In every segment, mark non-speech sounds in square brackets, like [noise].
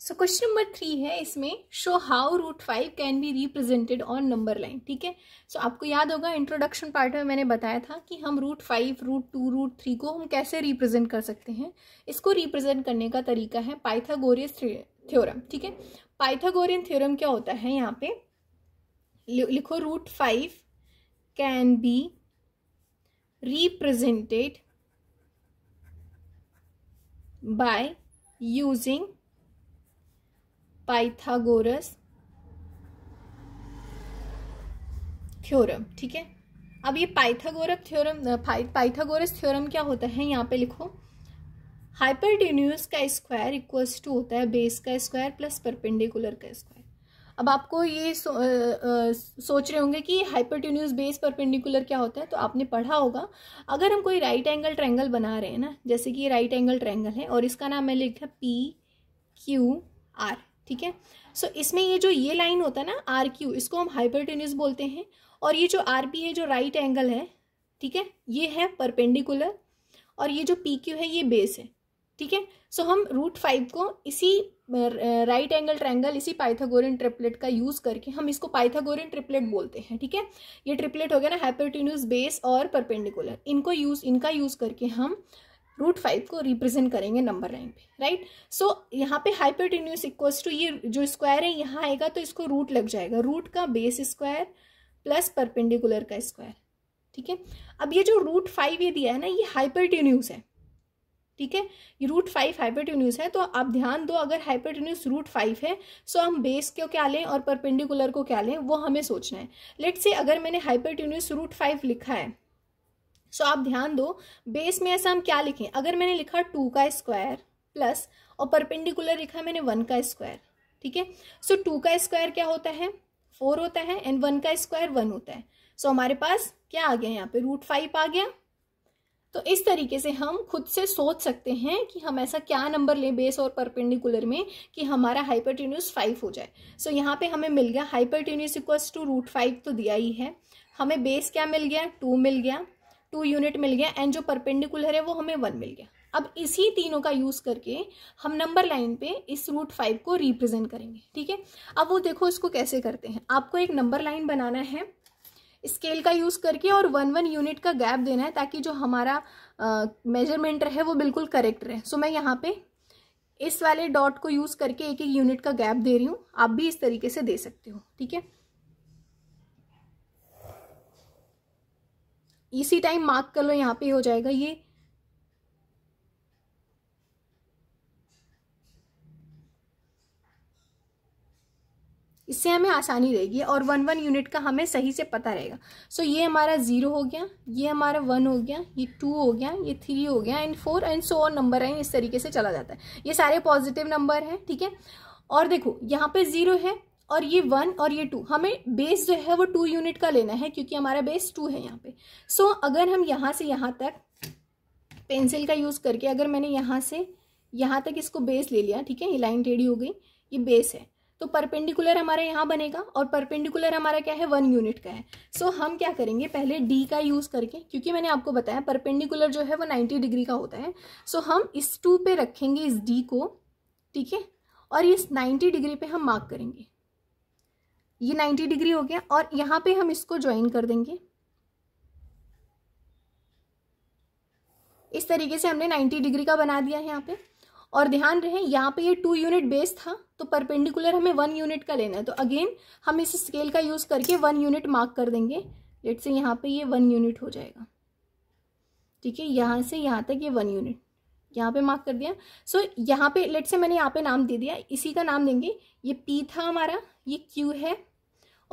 So question number three है इसमें show how root five can be represented on number line ठीक है सो आपको याद होगा इंट्रोडक्शन पार्ट में मैंने बताया था कि हम root five root two root three को हम कैसे रिप्रेजेंट कर सकते हैं इसको रिप्रेजेंट करने का तरीका है पाइथागोरियस थ्योरम ठीक है पाइथागोरियन थ्योरम क्या होता है यहाँ पे लिखो root five can be represented by using Pythagoras theorem ठीक है अब ये पाइथागोरस थ्योरम पाइथागोरस थ्योरम क्या होता है यहाँ पे लिखो हाइपर का स्क्वायर इक्वल्स टू होता है बेस का स्क्वायर प्लस परपेंडिकुलर का स्क्वायर अब आपको ये सो, आ, आ, सोच रहे होंगे कि हाइपर बेस परपेंडिकुलर क्या होता है तो आपने पढ़ा होगा अगर हम कोई राइट एंगल ट्रैंगल बना रहे हैं ना जैसे कि ये राइट एंगल ट्रैंगल है और इसका नाम मैंने लिखा पी क्यू आर ठीक है सो इसमें ये जो ये लाइन होता है ना आर क्यू इसको हम हाइपरटेन्यूस बोलते हैं और ये जो आर पी है जो राइट right एंगल है ठीक है ये है परपेंडिकुलर और ये जो पी क्यू है ये बेस है ठीक है सो हम रूट फाइव को इसी राइट एंगल ट्रैंगल इसी पाइथागोरियन ट्रिपलेट का यूज़ करके हम इसको पाइथागोरियन ट्रिपलेट बोलते हैं ठीक है ये ट्रिपलेट हो गया ना हाइपरटेन्यूस बेस और परपेंडिकुलर इनको यूज़ इनका यूज़ करके हम रूट फाइव को रिप्रेजेंट करेंगे नंबर लाइन पे राइट सो यहाँ पे हाइपोटेन्यूस इक्वल्स टू ये जो स्क्वायर है यहाँ आएगा तो इसको रूट लग जाएगा रूट का बेस स्क्वायर प्लस परपेंडिकुलर का स्क्वायर ठीक है अब ये जो रूट फाइव ये दिया है ना ये हाइपोटेन्यूस है ठीक है ये रूट फाइव हाइपोटेन्यूस है तो आप ध्यान दो अगर हाइपोटेन्यूस रूट फाइव है सो हम बेस को क्या लें और परपेंडिकुलर को क्या लें वो हमें सोचना है लेट से अगर मैंने हाइपोटेन्यूस रूट फाइव लिखा है सो आप ध्यान दो बेस में ऐसा हम क्या लिखें अगर मैंने लिखा टू का स्क्वायर प्लस और परपेंडिकुलर लिखा मैंने वन का स्क्वायर ठीक है सो टू का स्क्वायर क्या होता है फोर होता है एंड वन का स्क्वायर वन होता है सो so, हमारे पास क्या आ गया यहाँ पे रूट फाइव आ गया तो इस तरीके से हम खुद से सोच सकते हैं कि हम ऐसा क्या नंबर लें बेस और परपेंडिकुलर में कि हमारा हाइपरटेन्यूस फाइव हो जाए सो so, यहाँ पे हमें मिल गया hypotenuse equals to root five तो दिया ही है हमें बेस क्या मिल गया टू मिल गया टू यूनिट मिल गया एंड जो परपेंडिकुलर है वो हमें वन मिल गया अब इसी तीनों का यूज़ करके हम नंबर लाइन पे इस रूट फाइव को रिप्रेजेंट करेंगे ठीक है अब वो देखो इसको कैसे करते हैं आपको एक नंबर लाइन बनाना है स्केल का यूज़ करके और वन वन यूनिट का गैप देना है ताकि जो हमारा मेजरमेंट रहे वो बिल्कुल करेक्ट रहे सो मैं यहाँ पे इस वाले डॉट को यूज़ करके एक एक यूनिट का गैप दे रही हूँ आप भी इस तरीके से दे सकते हो ठीक है इसी टाइम मार्क कर लो यहाँ पे हो जाएगा ये इससे हमें आसानी रहेगी और वन वन यूनिट का हमें सही से पता रहेगा सो so, ये हमारा ज़ीरो हो गया ये हमारा वन हो गया ये टू हो गया ये थ्री हो गया एंड फोर एंड सो और नंबर है इस तरीके से चला जाता है ये सारे पॉजिटिव नंबर हैं ठीक है ठीके? और देखो यहाँ पे ज़ीरो है और ये वन और ये टू हमें बेस जो है वो टू यूनिट का लेना है क्योंकि हमारा बेस टू है यहाँ पे सो so, अगर हम यहाँ से यहाँ तक पेंसिल का यूज़ करके अगर मैंने यहाँ से यहाँ तक इसको बेस ले लिया ठीक है ये लाइन टेढ़ी हो गई ये बेस है तो परपेंडिकुलर हमारा यहाँ बनेगा और परपेंडिकुलर हमारा क्या है वन यूनिट का है सो so, हम क्या करेंगे पहले डी का यूज़ करके क्योंकि मैंने आपको बताया परपेंडिकुलर जो है वो नाइन्टी डिग्री का होता है सो so, हम इस टू पे रखेंगे इस डी को ठीक है और इस नाइन्टी डिग्री पे हम मार्क करेंगे ये 90 डिग्री हो गया और यहाँ पे हम इसको ज्वाइन कर देंगे इस तरीके से हमने 90 डिग्री का बना दिया है यहाँ पे और ध्यान रहे यहाँ पे ये टू यूनिट बेस था तो परपेंडिकुलर हमें वन यूनिट का लेना है तो अगेन हम इस स्केल का यूज़ करके वन यूनिट मार्क कर देंगे लेट से यहाँ पे ये वन यूनिट हो जाएगा ठीक है यहाँ से यहाँ तक ये वन यूनिट यहाँ पे मार्क कर दिया सो so, यहाँ पे लेट से मैंने यहाँ पे नाम दे दिया इसी का नाम देंगे ये पी था हमारा ये क्यू है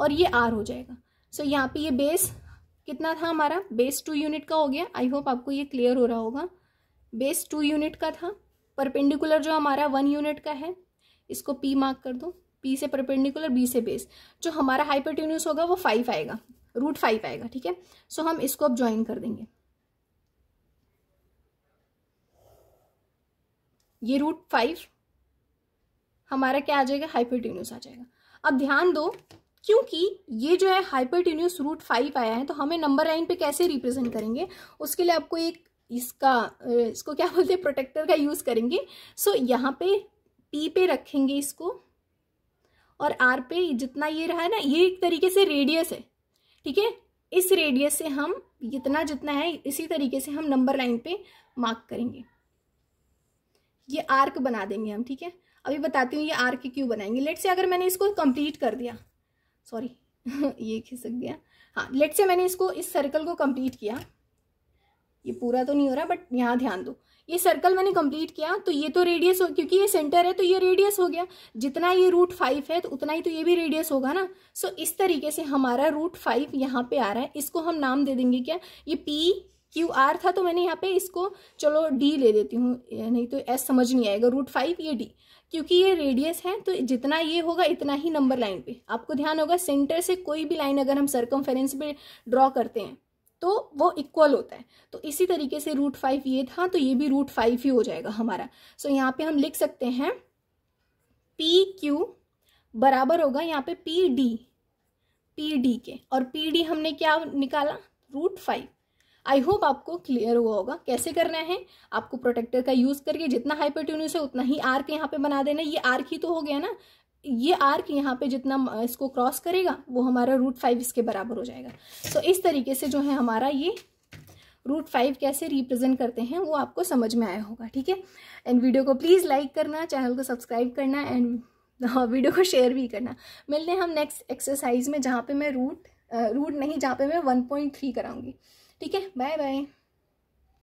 और ये आर हो जाएगा सो so, यहाँ पे ये बेस कितना था हमारा बेस टू यूनिट का हो गया आई होप आपको ये क्लियर हो रहा होगा बेस टू यूनिट का था परपेंडिकुलर जो हमारा वन यूनिट का है इसको पी मार्क कर दो पी से परपेंडिकुलर बी से बेस जो हमारा हाइपर होगा वो फाइव आएगा रूट फाइव आएगा ठीक है सो so, हम इसको अब ज्वाइन कर देंगे ये रूट फाइव हमारा क्या आ जाएगा हाइपरटीन्यूस आ जाएगा अब ध्यान दो क्योंकि ये जो है हाइपरटेन्यूस रूट फाइव आया है तो हमें नंबर लाइन पे कैसे रिप्रेजेंट करेंगे उसके लिए आपको एक इसका इसको क्या बोलते हैं प्रोटेक्टर का यूज़ करेंगे सो so, यहाँ पे पी पे रखेंगे इसको और आर पे जितना ये रहा है ना ये एक तरीके से रेडियस है ठीक है इस रेडियस से हम जितना जितना है इसी तरीके से हम नंबर लाइन पे मार्क करेंगे ये आर्क बना देंगे हम ठीक है अभी बताती हूँ ये आर्क क्यों बनाएंगे लेट से अगर मैंने इसको कंप्लीट कर दिया सॉरी [laughs] ये खिसक गया हाँ लेट से मैंने इसको इस सर्कल को कंप्लीट किया ये पूरा तो नहीं हो रहा बट यहाँ ध्यान दो ये सर्कल मैंने कंप्लीट किया तो ये तो रेडियस हो क्योंकि ये सेंटर है तो ये रेडियस हो गया जितना ये रूट फाइव है तो उतना ही तो ये भी रेडियस होगा ना सो so, इस तरीके से हमारा रूट फाइव यहाँ पे आ रहा है इसको हम नाम दे देंगे क्या ये पी क्यू आर था तो मैंने यहाँ पे इसको चलो डी ले देती हूँ नहीं तो एस समझ नहीं आएगा रूट फाइव ये डी क्योंकि ये रेडियस है तो जितना ये होगा इतना ही नंबर लाइन पे आपको ध्यान होगा सेंटर से कोई भी लाइन अगर हम सरकम पे ड्रॉ करते हैं तो वो इक्वल होता है तो इसी तरीके से रूट फाइव ये था तो ये भी रूट फाइव ही हो जाएगा हमारा सो यहाँ पे हम लिख सकते हैं पी क्यू बराबर होगा यहाँ पे पी डी पी डी के और पी डी हमने क्या निकाला रूट फाइव आई होप आपको क्लियर हुआ होगा कैसे करना है आपको प्रोटेक्टर का यूज करके जितना हाइपरटेन्यूस है उतना ही आर्क यहाँ पे बना देना ये आर्क ही तो हो गया ना ये आर्क यहाँ पे जितना इसको क्रॉस करेगा वो हमारा रूट फाइव इसके बराबर हो जाएगा सो so, इस तरीके से जो है हमारा ये रूट फाइव कैसे रिप्रेजेंट करते हैं वो आपको समझ में आया होगा ठीक है एंड वीडियो को प्लीज़ लाइक करना चैनल को सब्सक्राइब करना एंड वीडियो हाँ, को शेयर भी करना मिलते हैं हम नेक्स्ट एक्सरसाइज में जहाँ पे मैं रूट रूट नहीं जहाँ पे मैं वन पॉइंट थ्री कराऊंगी ठीक है बाय बाय